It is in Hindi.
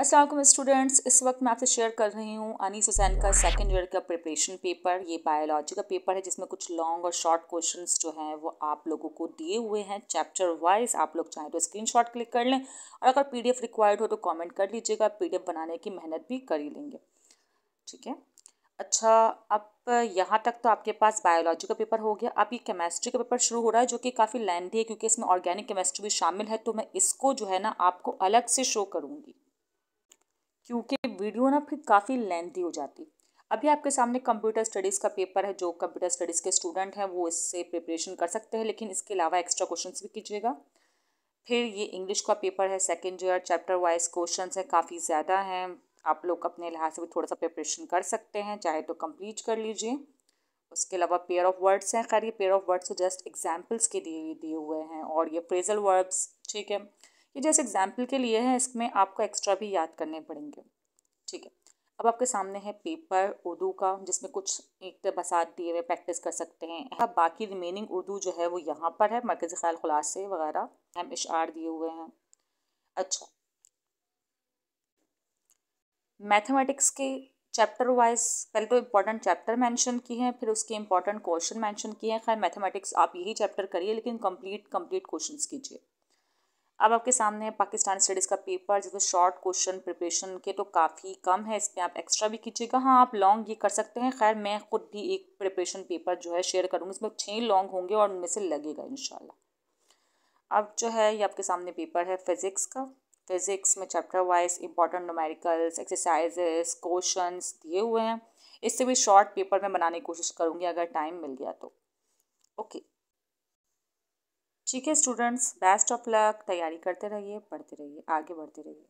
असल स्टूडेंट्स इस वक्त मैं आपसे शेयर कर रही हूँ अनीस हुसैन का सेकेंड ईयर का प्रिपरेशन पेपर ये बायोलॉजी का पेपर है जिसमें कुछ लॉन्ग और शॉर्ट क्वेश्चन जो हैं वो आप लोगों को दिए हुए हैं चैप्टर वाइज आप लोग चाहें तो स्क्रीन शॉट क्लिक कर लें और अगर पी रिक्वायर्ड हो तो कॉमेंट कर लीजिएगा पी बनाने की मेहनत भी कर ही लेंगे ठीक है अच्छा अब यहाँ तक तो आपके पास बायोलॉजी का पेपर हो गया अब ये केमेस्ट्री का पेपर शुरू हो रहा है जो कि काफ़ी लेंथी है क्योंकि इसमें ऑर्गेनिक केमेस्ट्री भी शामिल है तो मैं इसको जो है ना आपको अलग से शो करूँगी क्योंकि वीडियो ना फिर काफ़ी लेंथी हो जाती अभी आपके सामने कंप्यूटर स्टडीज़ का पेपर है जो कंप्यूटर स्टडीज़ के स्टूडेंट हैं वो इससे प्रिपरेशन कर सकते हैं लेकिन इसके अलावा एक्स्ट्रा क्वेश्चन भी कीजिएगा फिर ये इंग्लिश का पेपर है second year chapter wise question हैं काफ़ी ज़्यादा हैं आप लोग अपने लिहाज से भी थोड़ा सा प्रिपरेशन कर सकते हैं चाहे तो कम्प्लीट कर लीजिए उसके अलावा पेयर ऑफ वर्ड्स हैं खैर ये pair of words just examples के दिए दिए हुए हैं और ये फ्रेजल वर्ब्स ठीक है ये जैसे एग्जाम्पल के लिए है इसमें आपको एक्स्ट्रा भी याद करने पड़ेंगे ठीक है अब आपके सामने है पेपर उर्दू का जिसमें कुछ एक बसात दिए हुए प्रैक्टिस कर सकते हैं अब बाकी रिमेनिंग उर्दू जो है वो यहाँ पर है मरकज़ ख्याल खुलासे वगैरह अहम इशार दिए हुए हैं अच्छा मैथमेटिक्स के चैप्टर वाइज पहले तो इम्पॉर्टेंट चैप्टर मेंशन किए हैं फिर उसके इम्पॉर्टेंट क्वेश्चन मेंशन किए हैं खैर मैथमेटिक्स आप यही चैप्टर करिए लेकिन कंप्लीट कंप्लीट क्वेश्चंस कीजिए अब आपके सामने है पाकिस्तान स्टडीज़ का पेपर जैसे शॉर्ट क्वेश्चन प्रिपरेशन के तो काफ़ी कम है इस पर आप एक्स्ट्रा भी खींचेगा हाँ आप लॉन्ग ये कर सकते हैं खैर मैं खुद भी एक प्रिपरेशन पेपर जो है शेयर करूँगी इसमें छः लॉन्ग होंगे और उनमें से लगेगा इन अब जो है ये आपके सामने पेपर है फिज़िक्स का फिज़िक्स में chapter wise important numericals exercises question दिए हुए हैं इससे भी शॉर्ट पेपर में बनाने की कोशिश करूँगी अगर टाइम मिल गया तो ओके ठीक है स्टूडेंट्स बेस्ट ऑफ लक तैयारी करते रहिए पढ़ते रहिए आगे बढ़ते रहिए